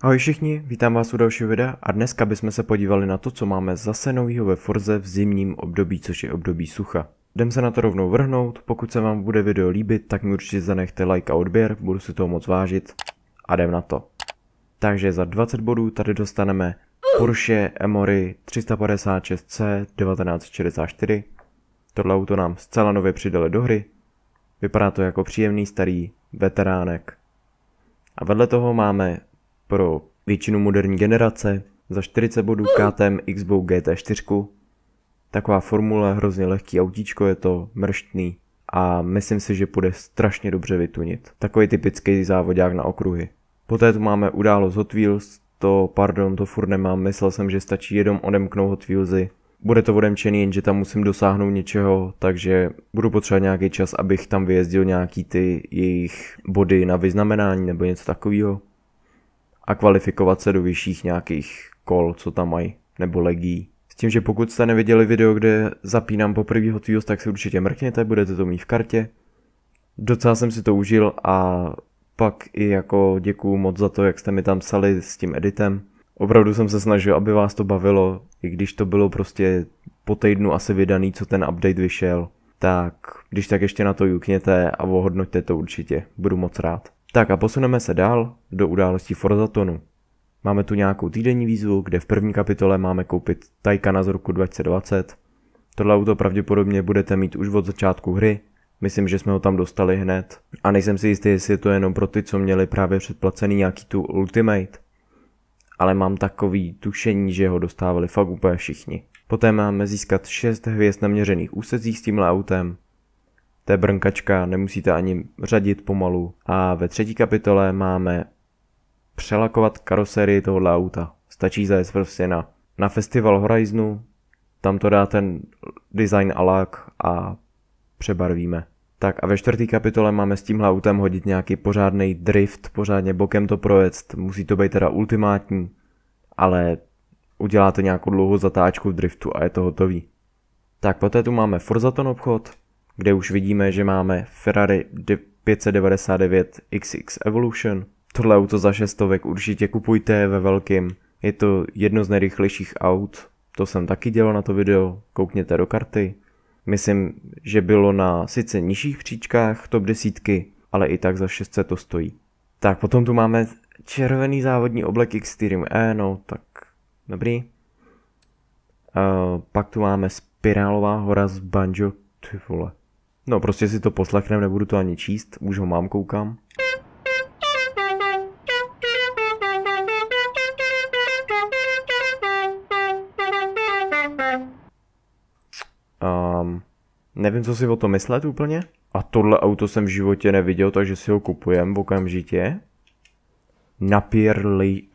Ahoj všichni, vítám vás u dalšího videa a dneska bychom se podívali na to, co máme zase novýho ve Forze v zimním období, což je období sucha. Jdem se na to rovnou vrhnout, pokud se vám bude video líbit, tak mi určitě zanechte like a odběr, budu si toho moc vážit a jdem na to. Takže za 20 bodů tady dostaneme Porsche Emory 356C 1964. Tohle auto nám zcela nově přidali do hry. Vypadá to jako příjemný starý veteránek. A vedle toho máme pro většinu moderní generace, za 40 bodů KTM Xbow GT4. Taková formule, hrozně lehký autíčko je to, mrštný a myslím si, že bude strašně dobře vytunit. Takový typický závodák na okruhy. Poté tu máme událost Hot Wheels, to pardon, to furt nemám, myslel jsem, že stačí jenom odemknout Hot Wheelsy. Bude to odemčený, jenže tam musím dosáhnout něčeho, takže budu potřebovat nějaký čas, abych tam vyjezdil nějaký ty jejich body na vyznamenání nebo něco takového a kvalifikovat se do vyšších nějakých kol, co tam mají, nebo legí. S tím, že pokud jste neviděli video, kde zapínám poprvé Hot Wheels, tak si určitě mrkněte, budete to mít v kartě. Docela jsem si to užil a pak i jako děkuju moc za to, jak jste mi tam psali s tím editem. Opravdu jsem se snažil, aby vás to bavilo, i když to bylo prostě po týdnu asi vydaný, co ten update vyšel. Tak když tak ještě na to jukněte a ohodnoťte to určitě, budu moc rád. Tak a posuneme se dál do událostí Forzatonu. Máme tu nějakou týdenní výzvu, kde v první kapitole máme koupit Taycana z roku 2020. Tohle auto pravděpodobně budete mít už od začátku hry, myslím, že jsme ho tam dostali hned. A nejsem si jistý, jestli je to jenom pro ty, co měli právě předplacený nějaký tu Ultimate. Ale mám takový tušení, že ho dostávali fakt úplně všichni. Poté máme získat 6 hvězd naměřených úsezích s tímhle autem, to je brnkačka, nemusíte ani řadit pomalu. A ve třetí kapitole máme přelakovat karoserii tohohle auta. Stačí zajet prostě na, na festival Horizonu, tam to dá ten design a lak a přebarvíme. Tak a ve čtvrtý kapitole máme s tímhle autem hodit nějaký pořádný drift, pořádně bokem to projet, musí to být teda ultimátní, ale uděláte nějakou dlouhou zatáčku driftu a je to hotový. Tak poté tu máme Forzaton obchod, kde už vidíme, že máme Ferrari 599 XX Evolution. Tohle auto za šestovek určitě kupujte ve velkým. Je to jedno z nejrychlejších aut, to jsem taky dělal na to video, koukněte do karty. Myslím, že bylo na sice nižších příčkách top desítky, ale i tak za 600 to stojí. Tak potom tu máme červený závodní oblek x E, no tak dobrý. Uh, pak tu máme spirálová hora z Banjo, ty vole. No, prostě si to poslechnem, nebudu to ani číst, už ho mám, koukám. Um, nevím, co si o to myslet úplně. A tohle auto jsem v životě neviděl, takže si ho kupujem okamžitě. Napier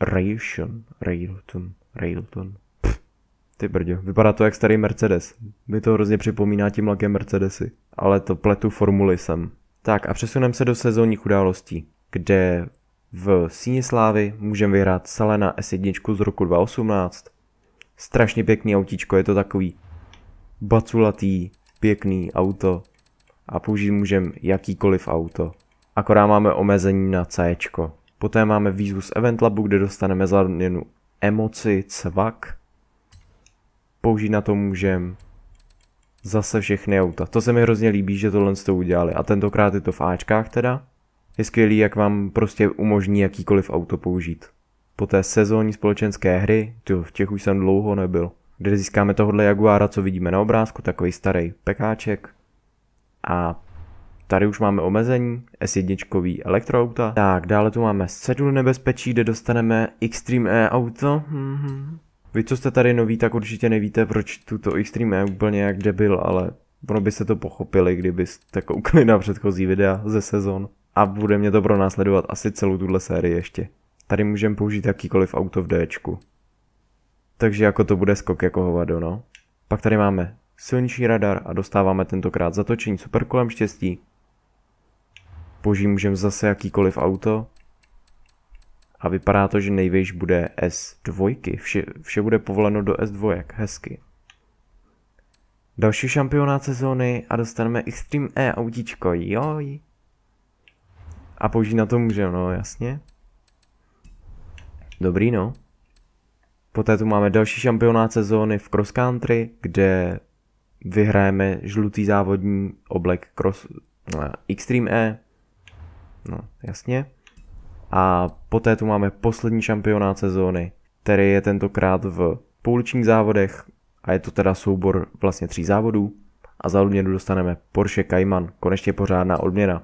Railton. Railton. Railton. Ty brďo, vypadá to jak starý Mercedes. Mi to hrozně připomíná tím lakem Mercedesy ale to pletu formuly sem. Tak a přesuneme se do sezónních událostí, kde v Síně Slávy můžeme vyhrát Selena S1 z roku 2018. Strašně pěkný autíčko, je to takový baculatý, pěkný auto a použít můžeme jakýkoliv auto. Akorát máme omezení na C. Poté máme výzvu z Event Labu, kde dostaneme za měnu emoci cvak. Použít na to můžeme Zase všechny auta. To se mi hrozně líbí, že tohle to udělali. A tentokrát je to v Ačkách teda. Je skvělý, jak vám prostě umožní jakýkoliv auto použít. Po té sezónní společenské hry, tu v těch už jsem dlouho nebyl, kde získáme tohle Jaguara, co vidíme na obrázku, takový starý pekáček. A Tady už máme omezení, S1 elektroauta. Tak, dále tu máme sedm nebezpečí, kde dostaneme Xtreme E auto. Mm-hmm. Vy, co jste tady noví, tak určitě nevíte, proč tuto Xtreme je úplně jak debil, ale ono se to pochopili, kdybyste koukli na předchozí videa ze sezon. A bude mě to pro následovat asi celou tuhle sérii ještě. Tady můžeme použít jakýkoliv auto v Dčku. Takže jako to bude skok jako hovado, no. Pak tady máme silnější radar a dostáváme tentokrát zatočení super kolem štěstí. Použijím můžeme zase jakýkoliv auto a vypadá to, že nejvejš bude S2. Vše, vše bude povoleno do S2, hezky. Další šampionát sezóny a dostaneme Extreme E autíčko, joj. A použít na to můžeme, no jasně. Dobrý no. Poté tu máme další šampionát sezóny v cross country, kde vyhrajeme žlutý závodní oblek cross, no, Extreme E. No, jasně. A poté tu máme poslední šampionát sezóny, který je tentokrát v pouličních závodech a je to teda soubor vlastně tří závodů a za odměnu dostaneme Porsche Cayman, konečně pořádná odměna.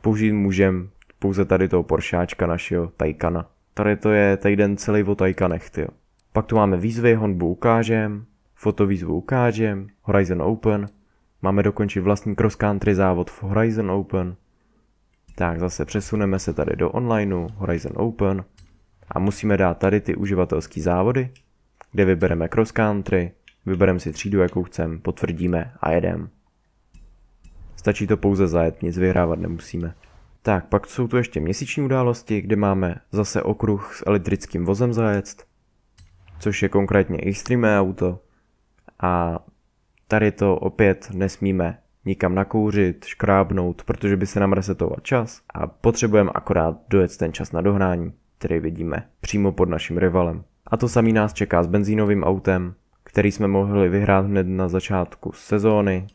Použít můžem pouze tady toho Porscheáčka našeho Taycana. Tady to je týden celý o Taycanech, tyjo. Pak tu máme výzvy, honbu ukážem, fotovýzvu ukážem, Horizon Open, máme dokončit vlastní cross country závod v Horizon Open, tak zase přesuneme se tady do onlineu, Horizon Open a musíme dát tady ty uživatelské závody, kde vybereme cross country, vybereme si třídu, jakou chcem, potvrdíme a jedem. Stačí to pouze zajet, nic vyhrávat nemusíme. Tak, pak jsou tu ještě měsíční události, kde máme zase okruh s elektrickým vozem zajet, což je konkrétně extreme auto. A tady to opět nesmíme nikam nakouřit, škrábnout, protože by se nám resetoval čas a potřebujeme akorát dojet ten čas na dohnání, který vidíme přímo pod naším rivalem. A to samý nás čeká s benzínovým autem, který jsme mohli vyhrát hned na začátku sezóny.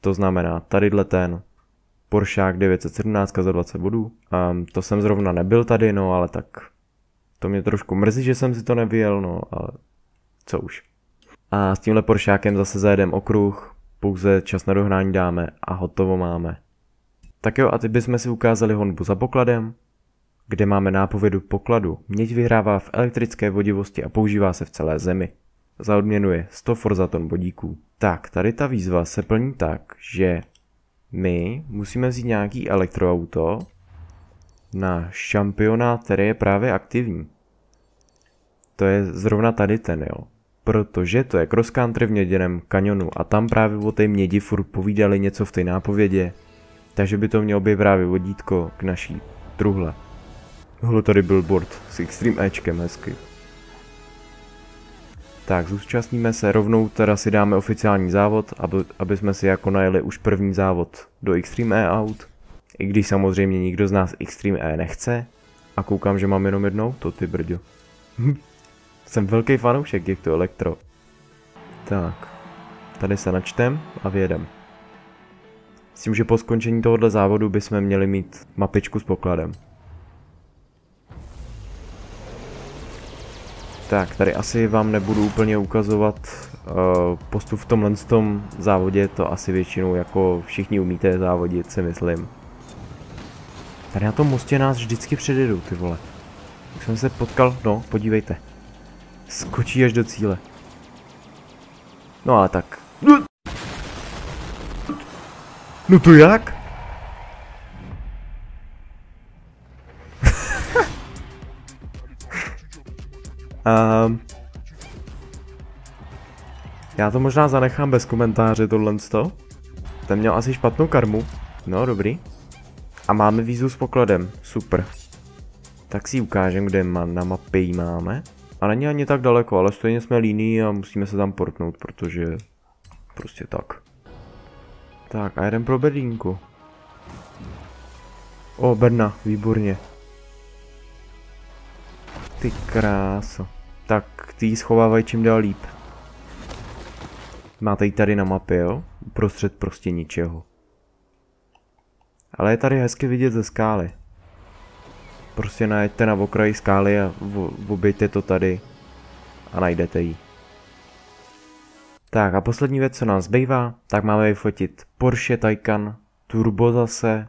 To znamená tady ten Porsche 917 za 20 bodů. Um, to jsem zrovna nebyl tady, no ale tak to mě trošku mrzí, že jsem si to nevyjel, no ale co už. A s tímhle Poršákem zase zajedem okruh, pouze čas na dohrání dáme a hotovo máme. Tak jo, a teď bychom si ukázali honbu za pokladem, kde máme nápovědu pokladu. Měď vyhrává v elektrické vodivosti a používá se v celé zemi. Za odměnu je 100 forzaton bodíků. Tak, tady ta výzva se plní tak, že my musíme vzít nějaký elektroauto na šampionát, který je právě aktivní. To je zrovna tady ten, jo protože to je cross country v měděném kanionu a tam právě o té mědi furt povídali něco v té nápovědě, takže by to mělo být právě vodítko k naší truhle. Tohle tady billboard s Extreme Edgem hezky. Tak, zúčastníme se rovnou, teda si dáme oficiální závod, aby, aby jsme si jako najeli už první závod do Extreme E Out. I když samozřejmě nikdo z nás Extreme E nechce. A koukám, že mám jenom jednou, to ty brďo. Jsem velký fanoušek těchto elektro. Tak. Tady se načtem a vyjedem. Myslím, že po skončení tohoto závodu bychom měli mít mapičku s pokladem. Tak, tady asi vám nebudu úplně ukazovat uh, postup v tomhle tom závodě, to asi většinou jako všichni umíte závodit, si myslím. Tady na tom mostě nás vždycky předjedou, ty vole. Už jsem se potkal, no, podívejte skočí až do cíle. No a tak. No to jak? um, já to možná zanechám bez komentáře tohle to. Ten měl asi špatnou karmu. No dobrý. A máme vízu s pokladem. Super. Tak si ukážem, kde ma na mapě máme. A není ani tak daleko, ale stejně jsme líní a musíme se tam portnout, protože prostě tak. Tak a jeden pro Berlínku. O, Berna, výborně. Ty krása. Tak, ty ji schovávají čím dál líp. Máte ji tady na mapě, jo? Uprostřed prostě ničeho. Ale je tady hezky vidět ze skály. Prostě najeďte na okraji skály a obejte to tady a najdete ji. Tak a poslední věc, co nám zbývá, tak máme vyfotit Porsche Taycan Turbo zase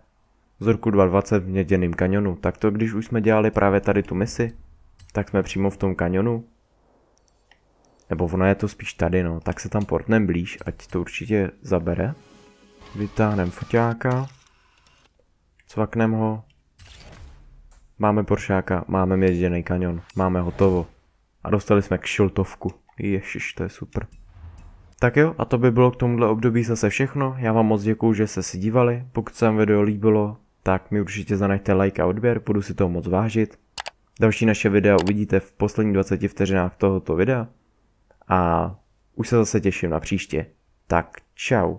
z roku 2020 v Měděným kanionu. Tak to když už jsme dělali právě tady tu misi, tak jsme přímo v tom kanionu. Nebo ono je to spíš tady no, tak se tam portnem blíž, ať to určitě zabere. Vytáhnem foťáka, cvaknem ho Máme Poršáka, máme měděný kanion, máme hotovo. A dostali jsme k šiltovku. Ježiš, to je super. Tak jo, a to by bylo k tomuhle období zase všechno. Já vám moc děkuju, že jste si dívali. Pokud se vám video líbilo, tak mi určitě zanechte like a odběr, budu si toho moc vážit. Další naše videa uvidíte v posledních 20 vteřinách tohoto videa. A už se zase těším na příště. Tak čau.